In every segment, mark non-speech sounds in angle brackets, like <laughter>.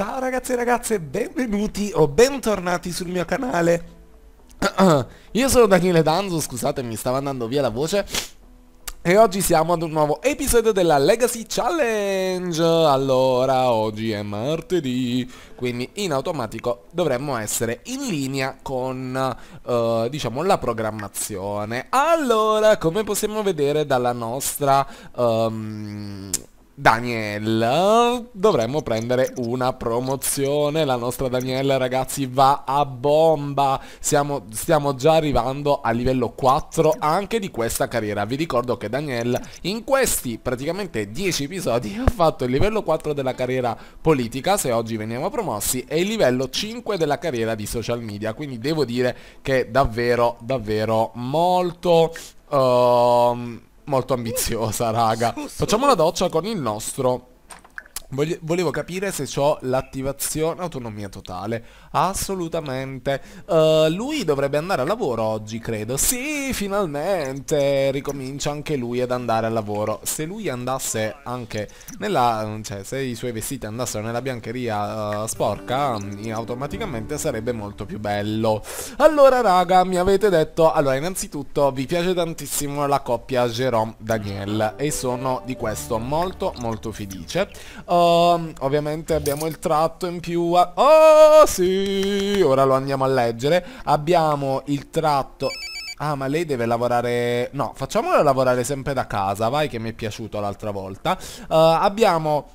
Ciao ragazzi e ragazze, benvenuti o bentornati sul mio canale <clears throat> Io sono Daniele Danzo, scusate mi stava andando via la voce e oggi siamo ad un nuovo episodio della Legacy Challenge Allora, oggi è martedì Quindi in automatico dovremmo essere in linea con, uh, diciamo, la programmazione Allora, come possiamo vedere dalla nostra um, Daniela, dovremmo prendere una promozione, la nostra Daniela ragazzi va a bomba, Siamo, stiamo già arrivando a livello 4 anche di questa carriera, vi ricordo che Daniela in questi praticamente 10 episodi <laughs> ha fatto il livello 4 della carriera politica, se oggi veniamo promossi, e il livello 5 della carriera di social media, quindi devo dire che davvero davvero molto... Uh, molto ambiziosa, <laughs> raga. Facciamo la doccia con il nostro. Voglio, volevo capire se ho l'attivazione autonomia totale assolutamente. Uh, lui dovrebbe andare a lavoro oggi, credo. Sì, finalmente ricomincia anche lui ad andare a lavoro. Se lui andasse anche nella... cioè se i suoi vestiti andassero nella biancheria uh, sporca, mm, automaticamente sarebbe molto più bello. Allora raga, mi avete detto... Allora, innanzitutto vi piace tantissimo la coppia jerome daniel e sono di questo molto molto felice. Uh, ovviamente abbiamo il tratto in più... A... Oh sì! ora lo andiamo a leggere. Abbiamo il tratto... Ah, ma lei deve lavorare... No, facciamola lavorare sempre da casa, vai, che mi è piaciuto l'altra volta. Uh, abbiamo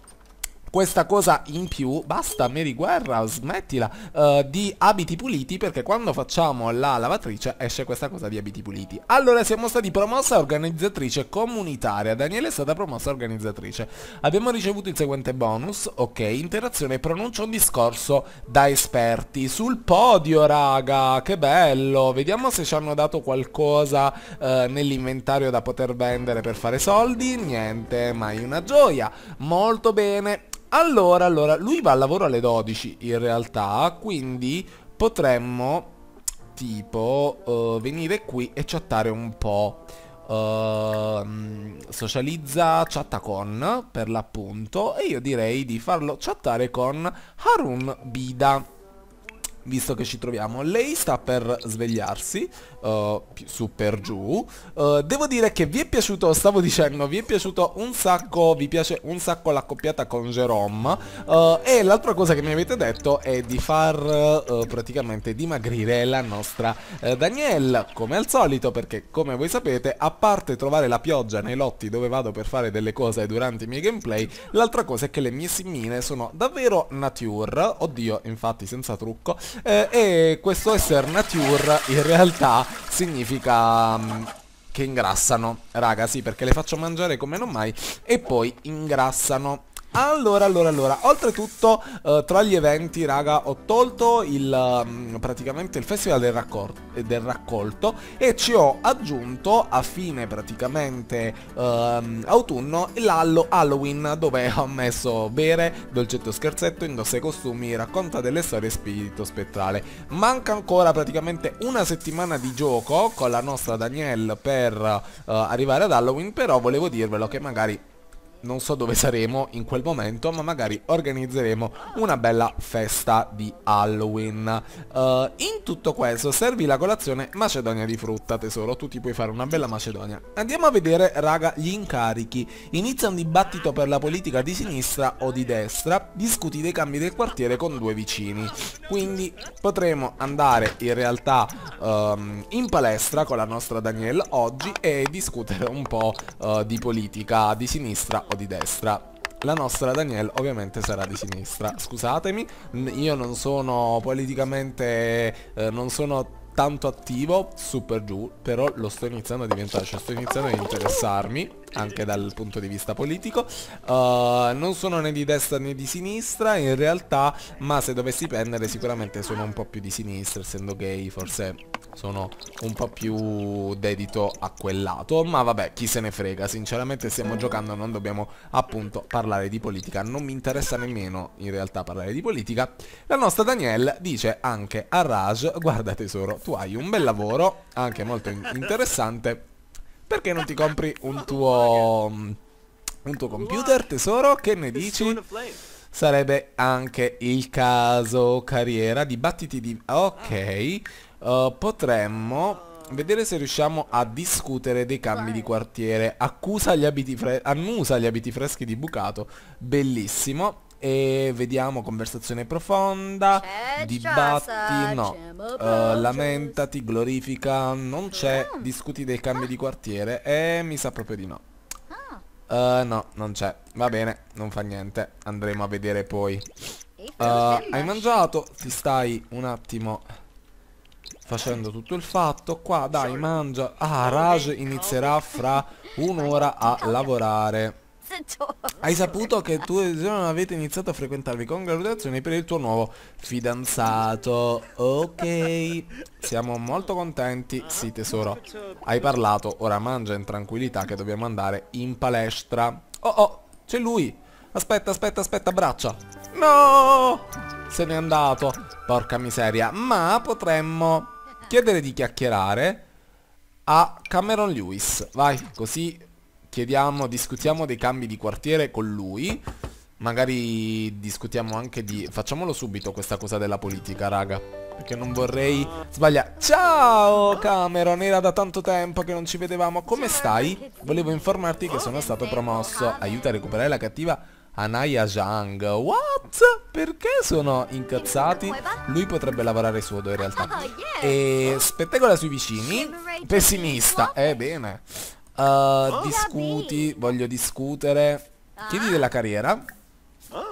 questa cosa in più Basta Mary Guerra, smettila uh, Di abiti puliti perché quando facciamo la lavatrice esce questa cosa di abiti puliti Allora siamo stati promossa organizzatrice comunitaria Daniele è stata promossa organizzatrice Abbiamo ricevuto il seguente bonus Ok, interazione e pronuncia un discorso da esperti Sul podio raga, che bello Vediamo se ci hanno dato qualcosa uh, nell'inventario da poter vendere per fare soldi Niente, mai una gioia Molto bene allora, allora, lui va al lavoro alle 12 in realtà, quindi potremmo tipo uh, venire qui e chattare un po'. Uh, socializza, chatta con per l'appunto e io direi di farlo chattare con Harun Bida visto che ci troviamo. Lei sta per svegliarsi, uh, su per giù. Uh, devo dire che vi è piaciuto, stavo dicendo, vi è piaciuto un sacco, vi piace un sacco l'accoppiata con Jerome. Uh, e l'altra cosa che mi avete detto è di far praticamente dimagrire la nostra Danielle, come al solito, perché come voi sapete, a parte trovare la pioggia nei lotti dove vado per fare delle cose durante i miei gameplay, l'altra cosa è che le mie simmine sono davvero nature, oddio, infatti senza trucco, eh, e questo essere nature in realtà significa um, che ingrassano, raga, sì, perché le faccio mangiare come non mai e poi ingrassano allora, allora, allora, oltretutto eh, tra gli eventi, raga, ho tolto il, mm, praticamente il festival del, del, raccolto e ci ho aggiunto a fine praticamente um, autunno l'Halloween dove ho messo bere, dolcetto scherzetto, indossa i costumi, racconta delle storie spirito spettrale. Manca ancora praticamente una settimana di gioco con la nostra Danielle per uh, arrivare ad Halloween, però volevo dirvelo che magari non so dove saremo in quel momento, ma magari organizzeremo una bella festa di Halloween. Uh, in tutto questo servi la colazione macedonia di frutta, tesoro, tu ti puoi fare una bella macedonia. Andiamo a vedere, raga, gli incarichi. Inizia un dibattito per la politica di sinistra o di destra, discuti dei cambi del quartiere con due vicini. Quindi potremo andare in realtà um, in palestra con la nostra Danielle oggi e discutere un po' uh, di politica di sinistra o di destra la nostra Daniel ovviamente sarà di sinistra Scusatemi, io non sono politicamente, eh, non sono tanto attivo super giù però lo sto iniziando a diventare cioè sto iniziando a interessarmi anche dal punto di vista politico uh, non sono né di destra né di sinistra in realtà ma se dovessi prendere sicuramente sono un po' più di sinistra essendo gay forse sono un po' più dedito a quel lato ma vabbè chi se ne frega sinceramente stiamo giocando non dobbiamo appunto parlare di politica non mi interessa nemmeno in realtà parlare di politica la nostra Danielle dice anche a Raj guarda tesoro tu hai un bel lavoro anche molto interessante perché non ti compri un tuo mm, un tuo computer tesoro che ne dici? sarebbe anche il caso carriera, dibattiti di... ok, uh, potremmo vedere se riusciamo a discutere dei cambi di quartiere, accusa gli abiti freschi annusa gli abiti freschi di bucato, bellissimo, e vediamo conversazione profonda, dibatti, no, uh, lamentati, glorifica, non c'è, discuti dei cambi di quartiere e mi sa proprio di no. Uh, no, non c'è. Va bene, non fa niente. Andremo a vedere poi. Uh, hai mangiato? Ti stai un attimo facendo tutto il fatto. Qua, dai, mangia. Ah, Raj inizierà fra un'ora a lavorare. Hai saputo che tu e non avete iniziato a frequentarvi. Congratulazioni per il tuo nuovo fidanzato. Ok. Siamo molto contenti. Sì, tesoro. Hai parlato. Ora mangia in tranquillità che dobbiamo andare in palestra. Oh, oh, c'è lui. Aspetta, aspetta, aspetta, braccia. No! Se n'è andato. Porca miseria. Ma potremmo chiedere di chiacchierare a Cameron Lewis. Vai, così Chiediamo, discutiamo dei cambi di quartiere con lui Magari discutiamo anche di... Facciamolo subito questa cosa della politica, raga Perché non vorrei sbaglia. Ciao Cameron, era da tanto tempo che non ci vedevamo Come stai? Volevo informarti che sono stato promosso Aiuta a recuperare la cattiva Anaya Zhang What? Perché sono incazzati? Lui potrebbe lavorare su due in realtà E spettacola sui vicini Pessimista, eh bene Uh, discuti, voglio discutere. Ah. Chiedi della carriera. Ah.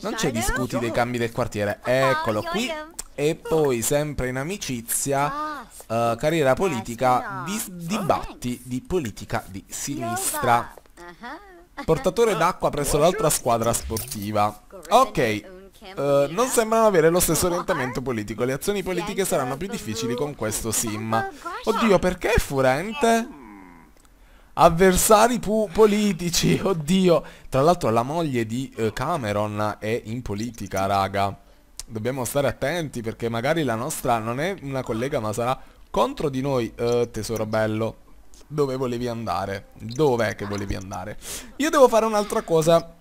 Non c'è discuti dei cambi del quartiere. Ah, Eccolo qui. E poi sempre in amicizia, uh, carriera politica, eh, di dibatti di politica di sinistra. Uh-huh. Portatore <laughs> d'acqua presso l'altra squadra sportiva. Ok, Uh, non sembrano avere lo stesso <laughs> orientamento politico, le azioni politiche saranno più difficili con questo sim. Oddio, perché è furente? avversari politici, <laughs> oddio. Tra l'altro la moglie di eh, Cameron è in politica, raga. Dobbiamo stare attenti perché magari la nostra non è una collega ma sarà contro di noi, eh, tesoro bello. Dove volevi andare? Dov'è che volevi andare? Io devo fare un'altra cosa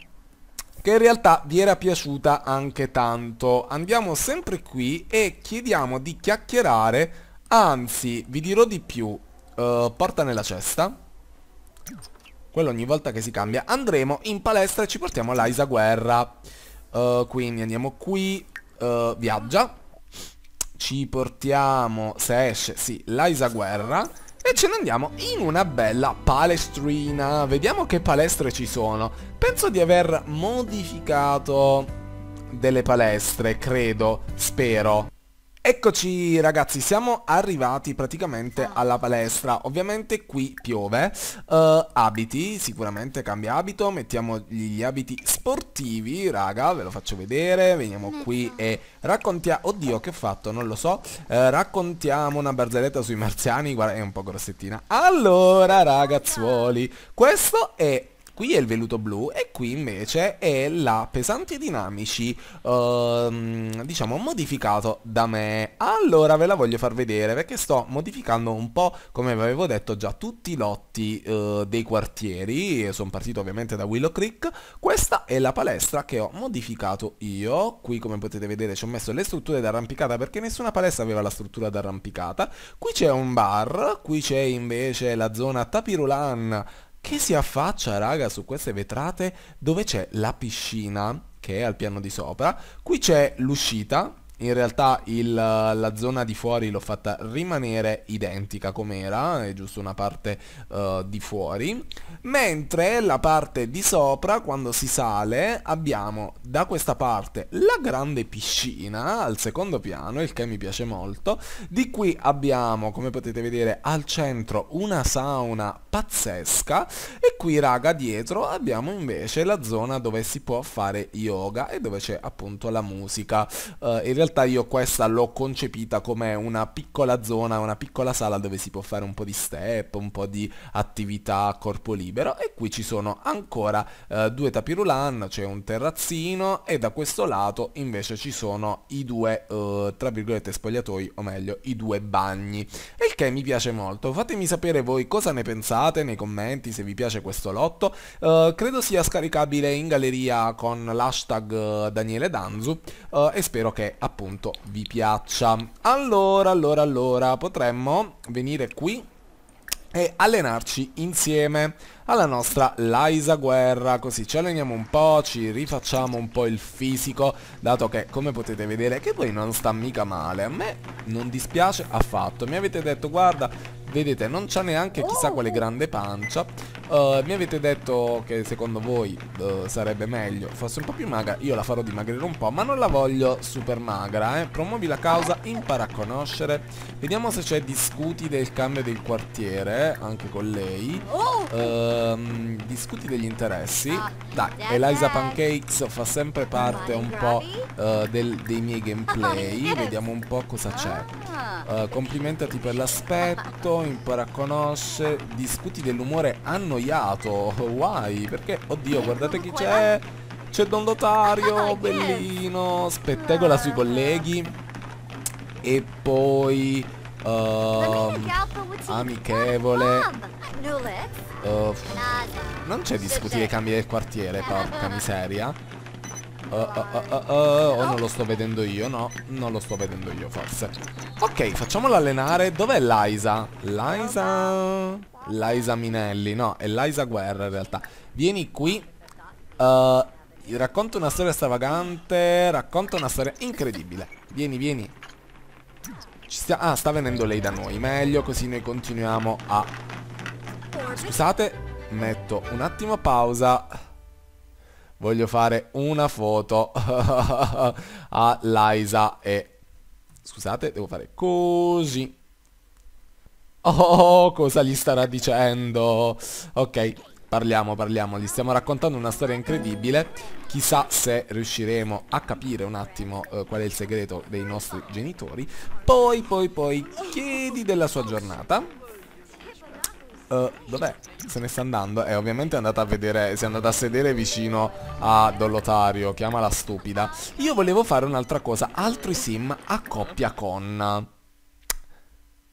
che in realtà vi era piaciuta anche tanto. Andiamo sempre qui e chiediamo di chiacchierare, anzi vi dirò di più, uh, porta nella cesta, quello ogni volta che si cambia. Andremo in palestra e ci portiamo l'Aisa Guerra. Uh, quindi andiamo qui. Uh, viaggia. Ci portiamo, se esce, sì, l'Aisa Guerra. E ce ne andiamo in una bella palestrina. Vediamo che palestre ci sono. Penso di aver modificato delle palestre, credo, spero. Eccoci ragazzi, siamo arrivati praticamente ah. alla palestra Ovviamente qui piove uh, Abiti, sicuramente cambia abito Mettiamo gli abiti sportivi, raga, ve lo faccio vedere Veniamo qui e raccontiamo... Oddio, che fatto? Non lo so uh, Raccontiamo una barzelletta sui marziani Guarda, è un po' grossettina Allora ragazzuoli, questo è qui è il velluto blu e qui invece è la pesanti dinamici, ehm, diciamo, modificato da me. Allora ve la voglio far vedere perché sto modificando un po', come vi avevo detto già, tutti i lotti eh, dei quartieri, sono partito ovviamente da Willow Creek, questa è la palestra che ho modificato io, qui come potete vedere ci ho messo le strutture d'arrampicata perché nessuna palestra aveva la struttura d'arrampicata, qui c'è un bar, qui c'è invece la zona tapirulan che si affaccia, raga, su queste vetrate dove c'è la piscina, che è al piano di sopra. Qui c'è l'uscita, in realtà il, la zona di fuori l'ho fatta rimanere identica com'era, è giusto una parte uh, di fuori, mentre la parte di sopra quando si sale abbiamo da questa parte la grande piscina al secondo piano, il che mi piace molto, di qui abbiamo come potete vedere al centro una sauna pazzesca e qui raga dietro abbiamo invece la zona dove si può fare yoga e dove c'è appunto la musica, uh, in realtà realtà io questa l'ho concepita come una piccola zona, una piccola sala dove si può fare un po' di step, un po' di attività a corpo libero e qui ci sono ancora eh, due tapirulan, c'è cioè un terrazzino e da questo lato invece ci sono i due, eh, tra virgolette, spogliatoi, o meglio, i due bagni. il che mi piace molto, fatemi sapere voi cosa ne pensate nei commenti, se vi piace questo lotto, eh, credo sia scaricabile in galleria con l'hashtag eh, Daniele Danzu eh, e spero che appunto appunto vi piaccia. Allora, allora, allora, potremmo venire qui e allenarci insieme alla nostra Laisa Guerra così ci alleniamo un po', ci rifacciamo un po' il fisico dato che come potete vedere che poi non sta mica male a me non dispiace affatto mi avete detto guarda vedete non c'ha neanche chissà quale oh. grande pancia Uh, mi avete detto che secondo voi uh, sarebbe meglio fosse un po' più magra Io la farò dimagrire un po' ma non la voglio super magra eh. Promuovi la causa, impara a conoscere Vediamo se c'è discuti del cambio del quartiere eh, Anche con lei uh, Discuti degli interessi ah, Dai, Eliza Pancakes fa sempre parte un po' del, dei miei ah, gameplay Vediamo un po' cosa c'è ah. Complimentati per l'aspetto Impara a conoscere Discuti dell'umore hanno annoiato Why? Perché, oddio, guardate chi c'è C'è Don Lotario, ah, bellino Spettacola ah. sui colleghi E poi um, Amichevole uh, Non c'è discutire i cambi del quartiere Porca miseria Uh, uh, uh, oh, non lo sto vedendo io, no Non lo sto vedendo io, forse Ok, facciamolo allenare Dov'è Liza? Liza... Liza Minelli No, è Liza Guerra in realtà Vieni qui eh, Racconta una storia stravagante Racconta una storia incredibile Vieni, vieni sta... Ah, sta venendo lei da noi Meglio così noi continuiamo a Scusate Metto un attimo pausa voglio fare una foto <laughs> a Liza e... Scusate, devo fare così. Oh, cosa gli starà dicendo? Ok, parliamo, parliamo. Gli stiamo raccontando una storia incredibile. Chissà se riusciremo a capire un attimo eh, qual è il segreto dei nostri genitori. Poi, poi, poi, chiedi della sua giornata. Uh, eh, dov'è? Se ne sta andando E eh, ovviamente è andata a vedere Si è andata a sedere vicino a Dolotario Chiamala stupida Io volevo fare un'altra cosa Altri sim a coppia con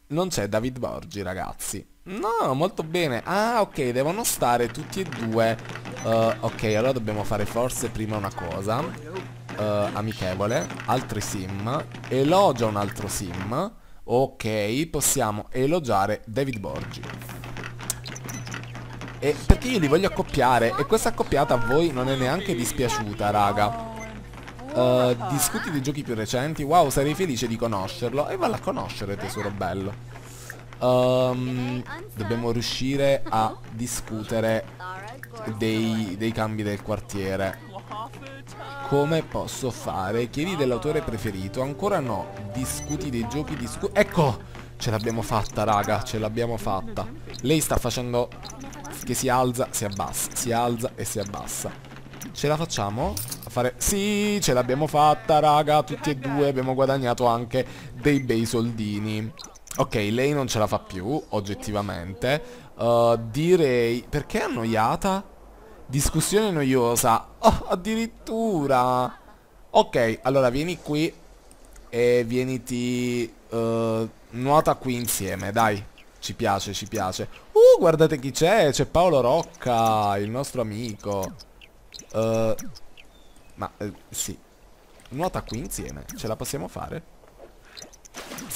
Non c'è David Borgi ragazzi No, molto bene Ah, ok, devono stare tutti e due uh, Ok, allora dobbiamo fare forse prima una cosa uh, Amichevole Altri sim Elogia un altro sim Ok, possiamo elogiare David Borgi e perché io li voglio accoppiare e questa accoppiata a voi non è neanche dispiaciuta raga uh, discuti dei giochi più recenti wow sarei felice di conoscerlo e valla a conoscere tesoro bello um, dobbiamo riuscire a discutere dei, dei cambi del quartiere come posso fare? Chiedi dell'autore preferito? Ancora no. Discuti dei giochi, discuti... Ecco! Ce l'abbiamo fatta, raga, ce l'abbiamo fatta. Lei sta facendo che si alza, si abbassa, si alza e si abbassa. Ce la facciamo? A fare... Sì, ce l'abbiamo fatta, raga, tutti e due abbiamo guadagnato anche dei bei soldini. Ok, lei non ce la fa più, oggettivamente. Uh, direi... Perché è annoiata? Discussione noiosa. Oh, addirittura! Ok, allora vieni qui e vieniti... Uh, nuota qui insieme, dai. Ci piace, ci piace. Uh, guardate chi c'è. C'è Paolo Rocca, il nostro amico. Uh, ma, uh, sì. Nuota qui insieme. Ce la possiamo fare?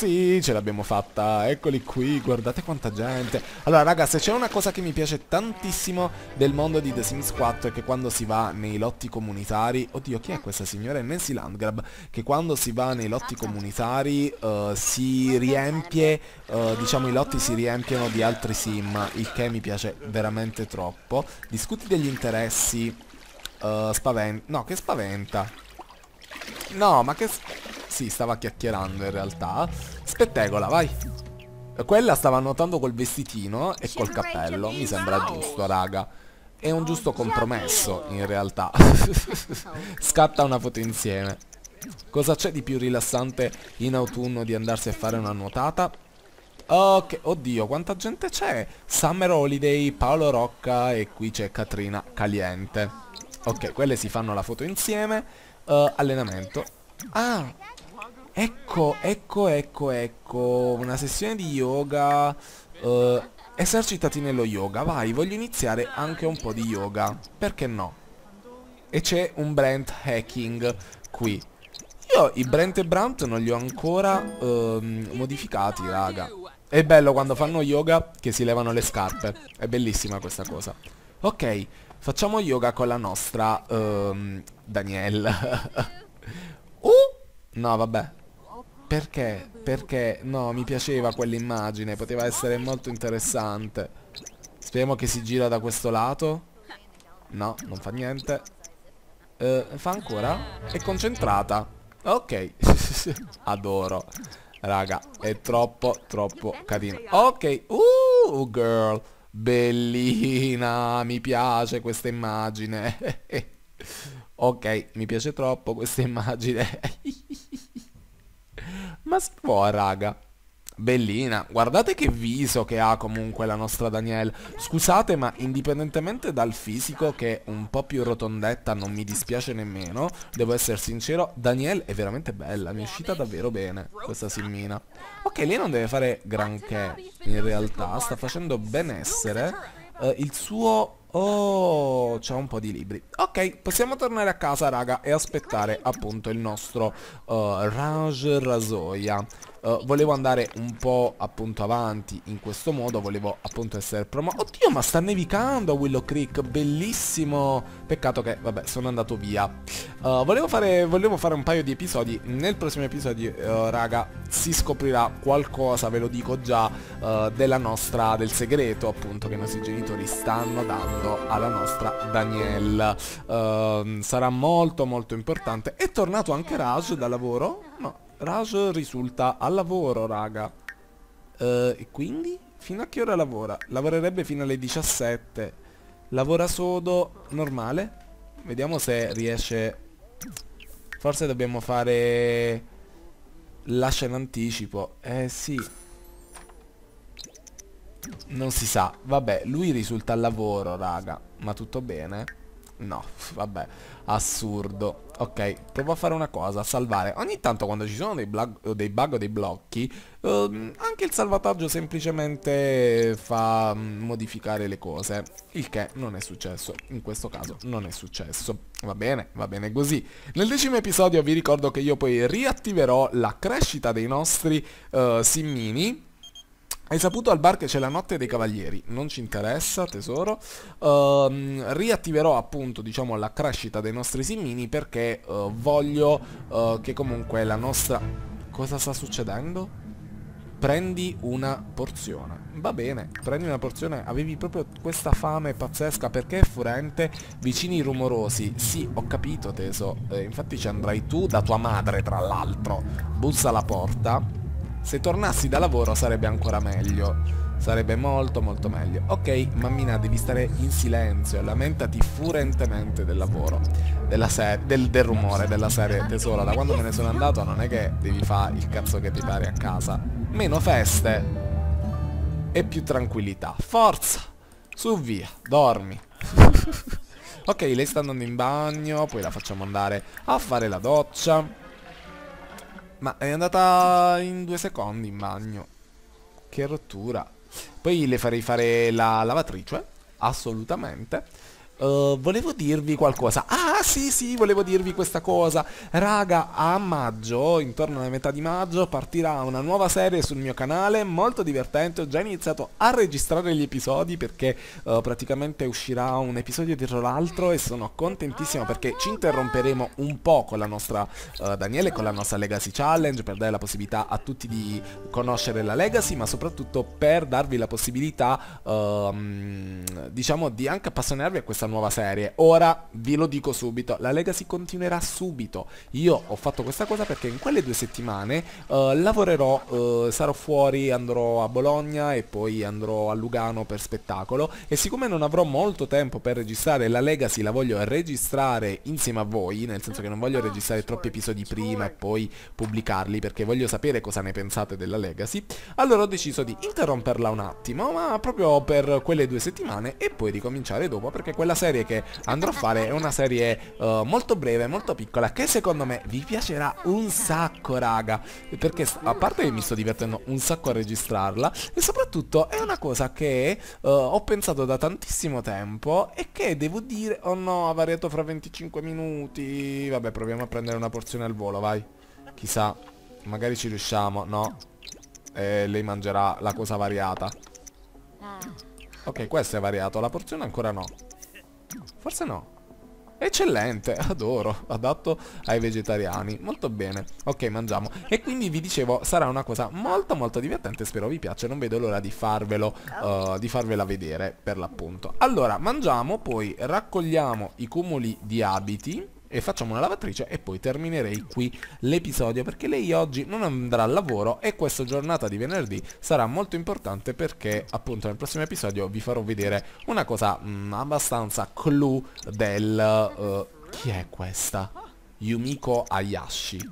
ragazzi, ce l'abbiamo fatta, eccoli qui, guardate quanta gente. Allora ragazzi se c'è una cosa che mi piace tantissimo del mondo di The Sims 4 è che quando si va nei lotti comunitari, oddio chi è questa signora? È Nancy Landgrab, che quando si va nei lotti comunitari uh, si riempie, uh, diciamo i lotti si riempiono di altri sim, il che mi piace veramente troppo. Discuti degli interessi, uh, eh, spaventa, no che spaventa. No, ma che... Sì, stava chiacchierando in realtà. Spettegola, vai. Quella stava nuotando col vestitino e col cappello. Mi sembra giusto, raga. È un giusto compromesso, in realtà. <laughs> Scatta una foto insieme. Cosa c'è di più rilassante in autunno di andarsi a fare una nuotata? Ok, oddio, quanta gente c'è? Summer Holiday, Paolo Rocca e qui c'è Catrina Caliente. Ok, quelle si fanno la foto insieme. Uh, allenamento. Ah, Ecco, ecco, ecco, ecco. Una sessione di yoga. Uh, esercitati nello yoga. Vai, voglio iniziare anche un po' di yoga. Perché no? E c'è un Brent hacking qui. Io i Brent e Brant non li ho ancora uh, modificati, raga. È bello quando fanno yoga che si levano le scarpe. È bellissima questa cosa. Ok, facciamo yoga con la nostra uh, Danielle. <laughs> uh! No, vabbè, perché? Perché? No, mi piaceva quell'immagine, poteva essere molto interessante. Speriamo che si gira da questo lato. No, non fa niente. Eh, fa ancora? È concentrata. Ok. <laughs> Adoro. Raga, è troppo, troppo carina. Ok. Uh, girl. Bellina. Mi piace questa immagine. <laughs> ok, mi piace troppo questa immagine. <laughs> ma si può, boh, raga. Bellina, guardate che viso che ha comunque la nostra Danielle. Scusate, ma indipendentemente dal fisico, che è un po' più rotondetta non mi dispiace nemmeno, devo essere sincero, Danielle è veramente bella, mi è uscita davvero bene questa simmina. Ok, lei non deve fare granché, in realtà, sta facendo benessere eh, il suo Oh, c'è un po' di libri. Ok, possiamo tornare a casa, raga, e aspettare appunto il nostro uh, eh, Raj Rasoia uh, volevo andare un po' appunto avanti in questo modo, volevo appunto essere promo Oddio, ma sta nevicando a Willow Creek, bellissimo. Peccato che, vabbè, sono andato via. Uh, volevo, fare, volevo, fare, un paio di episodi. Nel prossimo episodio, uh, raga, si scoprirà qualcosa, ve lo dico già, della nostra, del segreto appunto che i nostri genitori stanno dando alla nostra Danielle. sarà molto molto importante. È tornato anche Raj da lavoro? No, Raj risulta al lavoro, raga. Uh, e quindi? Fino a che ora lavora? Lavorerebbe fino alle 17. Lavora sodo normale. Vediamo se riesce... Forse dobbiamo fare... Lascia in anticipo. Eh sì. Non si sa. Vabbè, lui risulta al lavoro, raga. Ma tutto bene. No, vabbè, assurdo Ok, provo a fare una cosa, salvare Ogni tanto quando ci sono dei, bug, dei bug o dei blocchi ehm, Anche il salvataggio semplicemente fa mm, modificare le cose Il che non è successo, in questo caso non è successo Va bene, va bene così Nel decimo episodio vi ricordo che io poi riattiverò la crescita dei nostri eh, simmini hai saputo al bar che c'è la notte dei cavalieri, non ci interessa tesoro, uh, riattiverò appunto diciamo la crescita dei nostri simini perché uh, voglio uh, che comunque la nostra... Cosa sta succedendo? Prendi una porzione. Va bene, prendi una porzione, avevi proprio questa fame pazzesca perché è furente, vicini rumorosi. Sì, ho capito teso, eh, infatti ci andrai tu da tua madre tra l'altro. Bussa la porta se tornassi da lavoro sarebbe ancora meglio. Sarebbe molto molto meglio. Ok, mammina, devi stare in silenzio. e Lamentati furentemente del lavoro. Del, del, rumore della serie tesoro. Da quando me ne sono andato non è che devi fare il cazzo che ti pare a casa. Meno feste. E più tranquillità. Forza! Su via, dormi. <laughs> ok, lei sta andando in bagno, poi la facciamo andare a fare la doccia. Ma è andata in due secondi in bagno. Che rottura. Poi le farei fare la lavatrice. Assolutamente. Eh, volevo dirvi qualcosa. Ah sì sì, volevo dirvi questa cosa. Raga, a maggio, intorno alla metà di maggio, partirà una nuova serie sul mio canale, molto divertente. Ho già iniziato a registrare gli episodi perché uh, praticamente uscirà un episodio dietro l'altro e sono contentissimo perché ci interromperemo un po' con la nostra uh, Daniele, con la nostra Legacy Challenge per dare la possibilità a tutti di conoscere la Legacy, ma soprattutto per darvi la possibilità, ehm, diciamo, di anche appassionarvi a questa nuova serie. Ora vi lo dico subito, la Legacy continuerà subito. Io ho fatto questa cosa perché in quelle due settimane uh, lavorerò, uh, sarò fuori, andrò a Bologna e poi andrò a Lugano per spettacolo e siccome non avrò molto tempo per registrare la Legacy la voglio registrare insieme a voi, nel senso che non voglio registrare troppi episodi prima e poi pubblicarli perché voglio sapere cosa ne pensate della Legacy, allora ho deciso di interromperla un attimo, ma proprio per quelle due settimane e poi ricominciare dopo perché quella serie che andrò a fare è una serie uh, molto breve, molto piccola, che secondo me vi piacerà un sacco, raga. Perché a parte che mi sto divertendo un sacco a registrarla, e soprattutto è una cosa che uh, ho pensato da tantissimo tempo e che devo dire, oh no, ha variato fra 25 minuti. Vabbè, proviamo a prendere una porzione al volo, vai. Chissà, magari ci riusciamo, no? E lei mangerà la cosa variata. Ok, questo è variato, la porzione ancora no. Forse no. Eccellente, <laughs> adoro, adatto ai vegetariani, molto bene Ok, mangiamo E quindi vi dicevo, sarà una cosa molto molto divertente Spero vi piaccia, non vedo l'ora di farvelo uh, Di farvela vedere, per l'appunto Allora, mangiamo, poi raccogliamo i cumuli di abiti e facciamo una lavatrice e poi terminerei qui l'episodio perché lei oggi non andrà al lavoro e questa giornata di venerdì sarà molto importante perché appunto nel prossimo episodio vi farò vedere una cosa mh, mm, abbastanza clou del... Uh, chi è questa? Yumiko Ayashi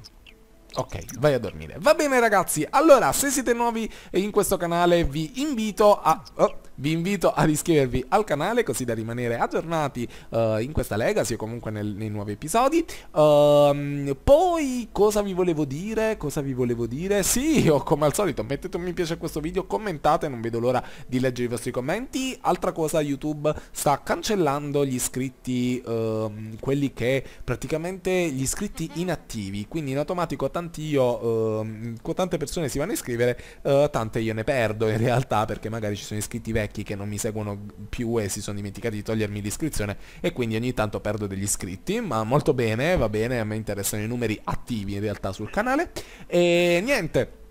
Ok, vai a dormire. Va bene ragazzi, allora se siete nuovi in questo canale vi invito a... Oh, vi invito ad iscrivervi al canale così da rimanere aggiornati uh, in questa legacy o comunque nel, nei nuovi episodi. Uh, poi cosa vi volevo dire? Cosa vi volevo dire? Sì, <laughs> oh, come al solito mettete un mi piace a questo video, commentate, non vedo l'ora di leggere i vostri commenti. Altra cosa, YouTube sta cancellando gli iscritti, uh, quelli che praticamente gli iscritti inattivi, quindi in automatico tanti io, ehm, tante persone si vanno a iscrivere, eh, tante io ne perdo in realtà perché magari ci sono iscritti vecchi vecchi che non mi seguono più e si sono dimenticati di togliermi l'iscrizione e quindi ogni tanto perdo degli iscritti, ma molto bene, va bene, a me interessano i numeri attivi in realtà sul canale. E niente.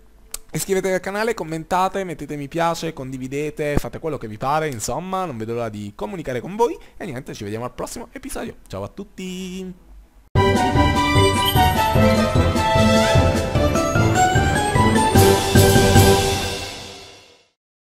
Iscrivetevi al canale, commentate, mettete mi piace, condividete, fate quello che vi pare, insomma, non vedo l'ora di comunicare con voi e niente, ci vediamo al prossimo episodio. Ciao a tutti!